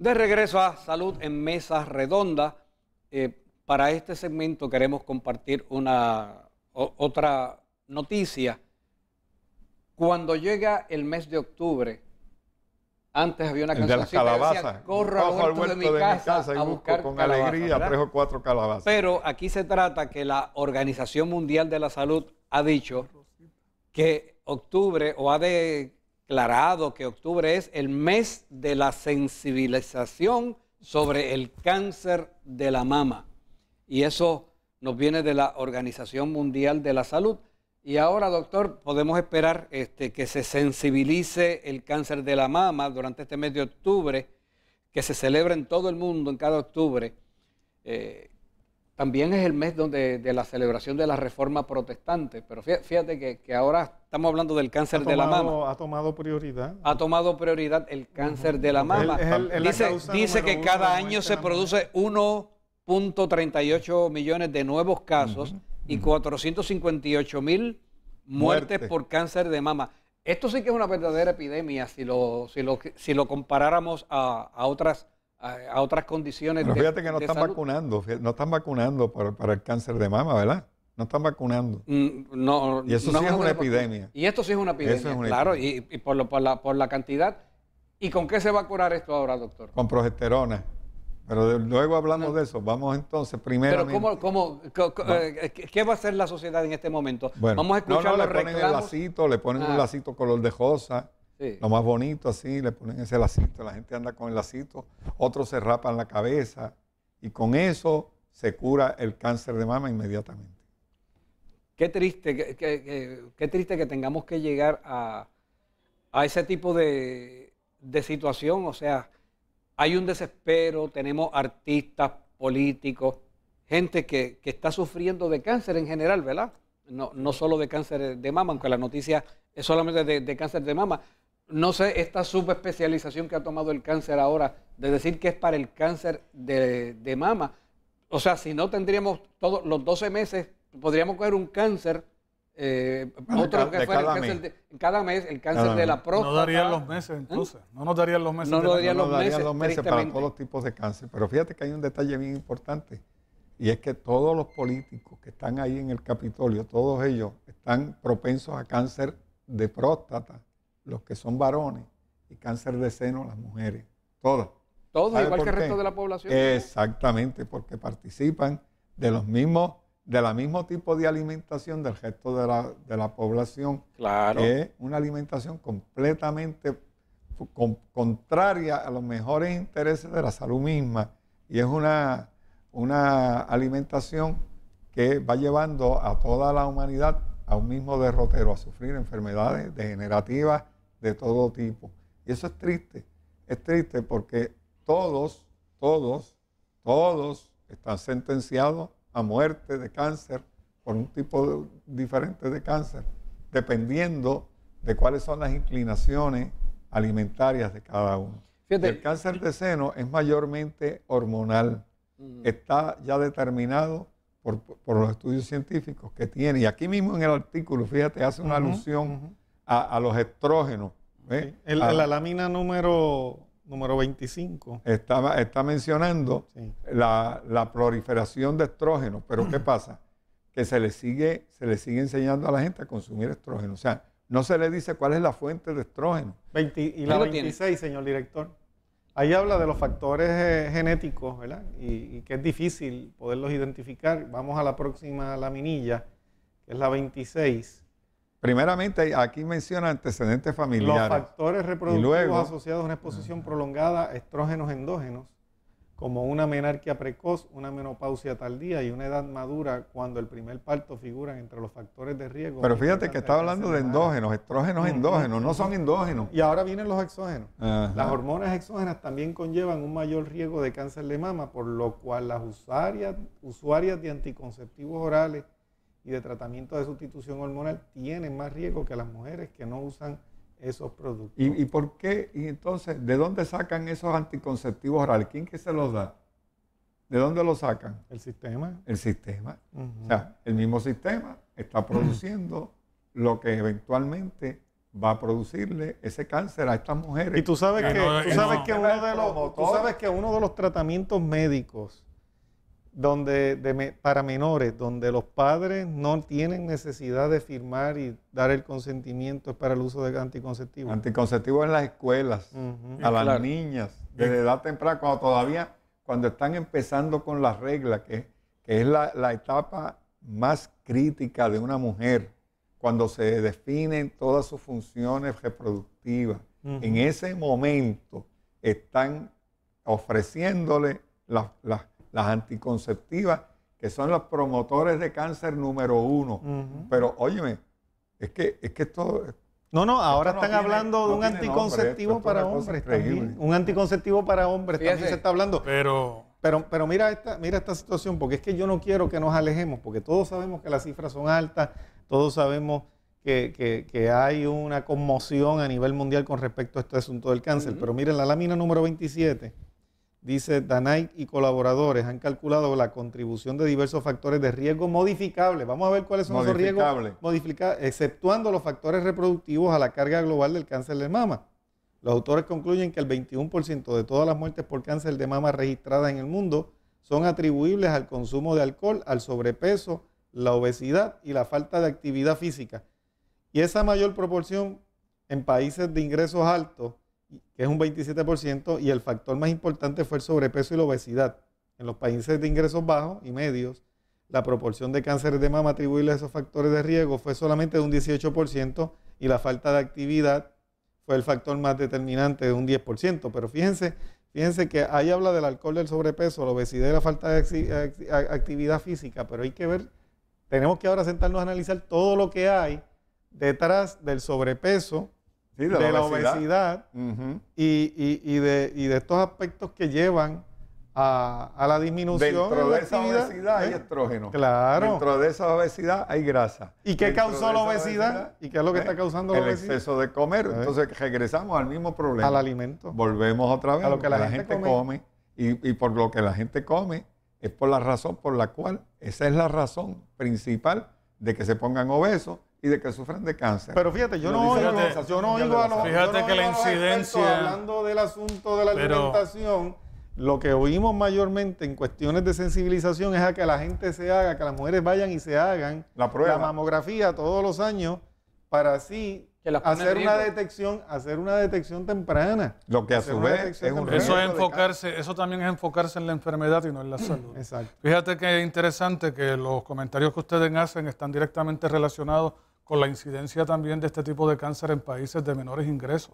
De regreso a Salud en Mesa Redonda, eh, para este segmento queremos compartir una otra noticia. Cuando llega el mes de octubre, antes había una canción de las Decía, corro al huerto, de, mi, casa y con alegría tres o cuatro calabazas. Pero aquí se trata que la Organización Mundial de la Salud ha dicho que octubre o ha de declarado que octubre es el mes de la sensibilización sobre el cáncer de la mama. Y eso nos viene de la Organización Mundial de la Salud. Y ahora, doctor, podemos esperar este, que se sensibilice el cáncer de la mama durante este mes de octubre, que se celebra en todo el mundo en cada octubre. Eh, también es el mes donde, de la celebración de la reforma protestante, pero fíjate que, ahora estamos hablando del cáncer de la mama. Ha tomado prioridad. Ha tomado prioridad el cáncer de la mama. dice, que cada año este se produce 1.38 millones de nuevos casos y 458 mil muertes por cáncer de mama. Esto sí que es una verdadera epidemia si lo, si lo, si lo comparáramos a otras a, otras condiciones. Pero fíjate que no están vacunando, no están vacunando para, el cáncer de mama, ¿verdad? No están vacunando. Mm, y eso sí es una epidemia. Y esto sí es una epidemia, claro, y, por, la, cantidad. ¿Y con qué se va a curar esto ahora, doctor? Con progesterona. Pero luego hablamos ah. de eso. Vamos entonces primero. Pero cómo, cómo, eh, ¿qué va a hacer la sociedad en este momento? Bueno, Vamos a escuchar le ponen el lacito, le ponen un ah. lacito color de rosa lo más bonito, así, le ponen ese lacito, la gente anda con el lacito, otros se rapan la cabeza y con eso se cura el cáncer de mama inmediatamente. Qué triste, qué, triste que tengamos que llegar a, ese tipo de, situación, o sea, hay un desespero, tenemos artistas, políticos, gente que, está sufriendo de cáncer en general, ¿verdad? No, no solo de cáncer de mama, aunque la noticia es solamente de cáncer de mama, no sé, esta subespecialización que ha tomado el cáncer ahora, de decir que es para el cáncer de, mama, o sea, si no tendríamos todos los 12 meses, podríamos coger un cáncer, eh, otro que fuera el cáncer de cada mes, el cáncer de la próstata. No darían los meses ¿Eh? entonces, no nos darían los meses. No nos los meses para todos los tipos de cáncer, pero fíjate que hay un detalle bien importante. Y es que todos los políticos que están ahí en el Capitolio, todos ellos están propensos a cáncer de próstata, los que son varones y cáncer de seno las mujeres, todas. Todos, igual que el resto de la población. Exactamente, porque participan de los mismos, de la mismo tipo de alimentación del resto de la, de la población. Claro. Que es una alimentación completamente contraria a los mejores intereses de la salud misma. Y es una, una alimentación que va llevando a toda la humanidad a un mismo derrotero, a sufrir enfermedades degenerativas de todo tipo. Y eso es triste, es triste porque todos, todos, todos están sentenciados a muerte de cáncer por un tipo diferente de cáncer, dependiendo de cuáles son las inclinaciones alimentarias de cada uno. El cáncer de seno es mayormente hormonal, está ya determinado por, por los estudios científicos que tiene. Y aquí mismo en el artículo, fíjate, hace una alusión a, los estrógenos. en la lámina número, número 25. estaba está mencionando la, proliferación de estrógenos, pero ¿qué pasa? Que se le, sigue, se le sigue enseñando a la gente a consumir estrógeno O sea, no se le dice cuál es la fuente de estrógeno. y la 26, señor director. Ahí habla de los factores eh, genéticos, ¿verdad? Y, que es difícil poderlos identificar. Vamos a la próxima laminilla, que es la 26. Primeramente, aquí menciona antecedentes familiares. Los factores reproductivos asociados a una exposición prolongada estrógenos endógenos como una menarquia precoz, una menopausia tardía y una edad madura cuando el primer parto figuran entre los factores de riesgo. Pero fíjate que está hablando de endógenos, estrógenos endógenos, no son endógenos. Y ahora vienen los exógenos. Las hormonas exógenas también conllevan un mayor riesgo de cáncer de mama, por lo cual las usuarias, usuarias de anticonceptivos orales y de tratamiento de sustitución hormonal tienen más riesgo que las mujeres que no usan esos productos. ¿Y, por qué? Y entonces, ¿de dónde sacan esos anticonceptivos orales? ¿Quién que se los da? ¿De dónde los sacan? El sistema. El sistema. O sea, el mismo sistema está produciendo lo que eventualmente va a producirle ese cáncer a estas mujeres. Y tú sabes que, de tú sabes que uno de los tratamientos médicos donde de, para menores, donde los padres no tienen necesidad de firmar y dar el consentimiento para el uso de anticonceptivos. Anticonceptivos en las escuelas, a las niñas, desde edad temprana, cuando todavía, cuando están empezando con las reglas, que, es la, etapa más crítica de una mujer, cuando se definen todas sus funciones reproductivas. En ese momento están ofreciéndole las las anticonceptivas, que son los promotores de cáncer número uno. Pero óyeme, es que, es que esto... No, no, ahora están hablando de un anticonceptivo para hombres también. Un anticonceptivo para hombres también se está hablando. Pero... Pero, pero mira, esta, mira esta situación, porque es que yo no quiero que nos alejemos, porque todos sabemos que las cifras son altas, todos sabemos que, hay una conmoción a nivel mundial con respecto a este asunto del cáncer. Pero miren, la lámina número 27 Dice, Danai y colaboradores han calculado la contribución de diversos factores de riesgo modificables. Vamos a ver cuáles son esos riesgos modificables, exceptuando los factores reproductivos a la carga global del cáncer de mama. Los autores concluyen que el 21% de todas las muertes por cáncer de mama registradas en el mundo son atribuibles al consumo de alcohol, al sobrepeso, la obesidad y la falta de actividad física. Y esa mayor proporción en países de ingresos altos que es un 27%, y el factor más importante fue el sobrepeso y la obesidad. En los países de ingresos bajos y medios, la proporción de cánceres de mama atribuible a esos factores de riesgo fue solamente de un 18% y la falta de actividad fue el factor más determinante de un 10%. Pero fíjense, fíjense que ahí habla del alcohol, del sobrepeso, la obesidad y la falta de actividad física, pero hay que ver, tenemos que ahora sentarnos a analizar todo lo que hay detrás del sobrepeso, de, la, obesidad, y, de, de, estos aspectos que llevan a, a la disminución. Dentro de, esa obesidad hay ¿eh? estrógeno. Claro. Dentro de esa obesidad hay grasa. ¿Y qué causó la obesidad? ¿Y qué es lo que ¿eh? está causando la El obesidad? El exceso de comer. ¿Eh? Entonces regresamos al mismo problema. Al alimento. Volvemos otra vez a lo que la, gente, gente, come. y por lo que la gente come es por la razón por la cual, esa es la razón principal de que se pongan obesos y de que sufren de cáncer. Pero fíjate, yo no, oigo, yo no oigo a los Fíjate que la incidencia hablando del asunto de la alimentación, lo que oímos mayormente en cuestiones de sensibilización es a que la gente se haga, que las mujeres vayan y se hagan la, prueba. mamografía todos los años para así hacer una detección, hacer una detección temprana. Lo que a su eso enfocarse, eso también es enfocarse en la enfermedad y no en la salud. Exacto. Fíjate que es interesante que los comentarios que ustedes hacen están directamente relacionados con la incidencia también de este tipo de cáncer en países de menores ingresos.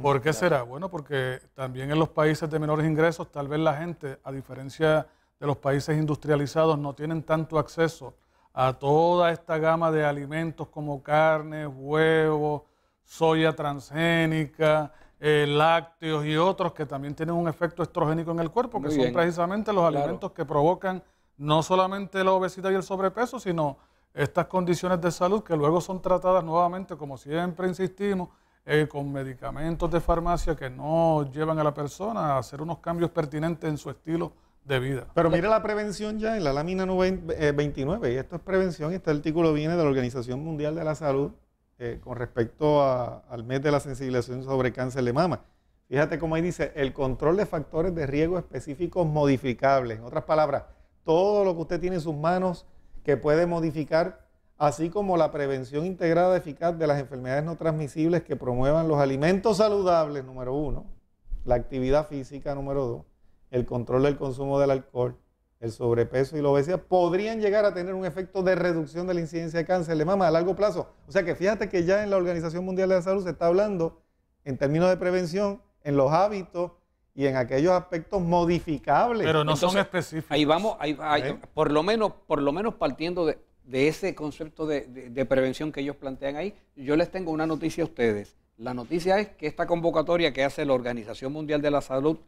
¿Por qué será? Bueno, porque también en los países de menores ingresos tal vez la gente, a diferencia de los países industrializados, no tienen tanto acceso a toda esta gama de alimentos como carne, huevos, soya transgénica, eh, lácteos y otros que también tienen un efecto estrogénico en el cuerpo, que son precisamente los alimentos que provocan no solamente la obesidad y el sobrepeso, sino estas condiciones de salud que luego son tratadas nuevamente, como siempre insistimos, eh, con medicamentos de farmacia que no llevan a la persona a hacer unos cambios pertinentes en su estilo de vida. Pero mire la prevención ya en la lámina 29, eh, y esto es prevención, este artículo viene de la Organización Mundial de la Salud eh, con respecto al mes de la sensibilización sobre cáncer de mama. Fíjate cómo ahí dice, el control de factores de riesgo específicos modificables. En otras palabras, todo lo que usted tiene en sus manos que puede modificar, así como la prevención integrada eficaz de las enfermedades no transmisibles que promuevan los alimentos saludables, número uno, la actividad física, número dos, el control del consumo del alcohol, el sobrepeso y la obesidad, podrían llegar a tener un efecto de reducción de la incidencia de cáncer de mama a largo plazo. O sea que fíjate que ya en la Organización Mundial de la Salud se está hablando en términos de prevención, en los hábitos, y en aquellos aspectos modificables. Pero no son específicos. Ahí vamos, ahí, ¿Eh? por, lo menos, por lo menos partiendo de, ese concepto de, prevención que ellos plantean ahí, yo les tengo una noticia a ustedes. La noticia es que esta convocatoria que hace la Organización Mundial de la Salud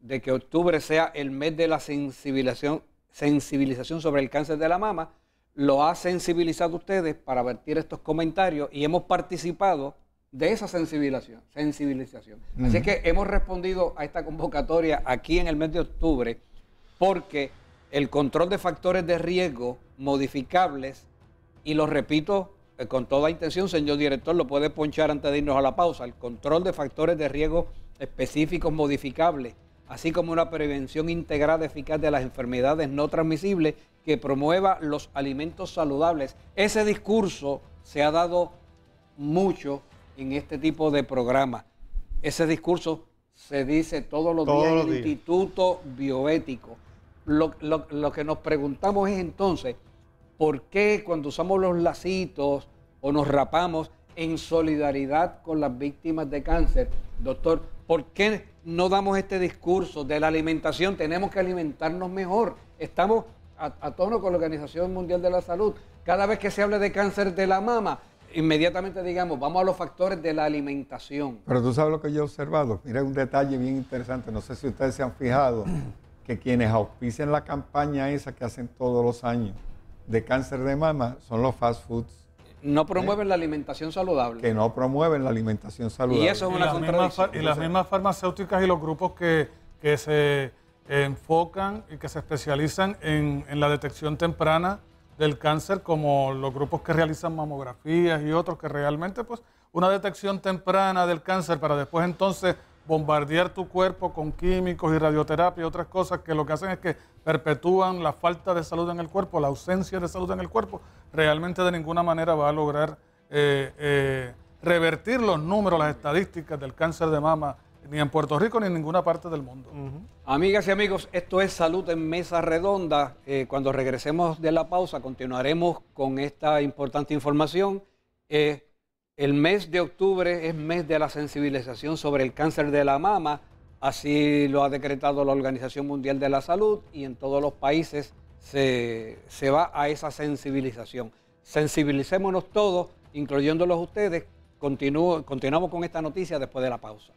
de que octubre sea el mes de la sensibilización, sensibilización sobre el cáncer de la mama, lo ha sensibilizado ustedes para vertir estos comentarios y hemos participado de esa sensibilización. sensibilización. Así que hemos respondido a esta convocatoria aquí en el mes de octubre porque el control de factores de riesgo modificables, y lo repito eh, con toda intención, señor director, lo puede ponchar antes de irnos a la pausa, el control de factores de riesgo específicos modificables, así como una prevención integrada eficaz de las enfermedades no transmisibles que promueva los alimentos saludables. Ese discurso se ha dado mucho en este tipo de programa, Ese discurso se dice todos los días en el Instituto Bioético. Lo, que nos preguntamos es entonces, ¿por qué cuando usamos los lacitos o nos rapamos en solidaridad con las víctimas de cáncer, doctor, ¿por qué no damos este discurso de la alimentación? Tenemos que alimentarnos mejor. Estamos a, a tono con la Organización Mundial de la Salud. Cada vez que se habla de cáncer de la mama, inmediatamente digamos, vamos a los factores de la alimentación. Pero tú sabes lo que yo he observado. Mira, un detalle bien interesante. No sé si ustedes se han fijado que quienes auspician la campaña esa que hacen todos los años de cáncer de mama son los fast foods. No promueven la alimentación saludable. Que no promueven la alimentación saludable. Y eso es y las mismas farmacéuticas y los grupos que, se enfocan y que se especializan en, en la detección temprana del cáncer, como los grupos que realizan mamografías y otros que realmente, pues, una detección temprana del cáncer para después entonces bombardear tu cuerpo con químicos y radioterapia y otras cosas que lo que hacen es que perpetúan la falta de salud en el cuerpo, la ausencia de salud en el cuerpo, realmente de ninguna manera va a lograr eh, eh, revertir los números, las estadísticas del cáncer de mama ni en Puerto Rico ni en ninguna parte del mundo. Amigas y amigos, esto es Salud en Mesa Redonda. Eh, cuando regresemos de la pausa continuaremos con esta importante información. Eh, el mes de octubre es mes de la sensibilización sobre el cáncer de la mama, así lo ha decretado la Organización Mundial de la Salud y en todos los países se, va a esa sensibilización. Sensibilicémonos todos, incluyéndolos ustedes. continuamos con esta noticia después de la pausa.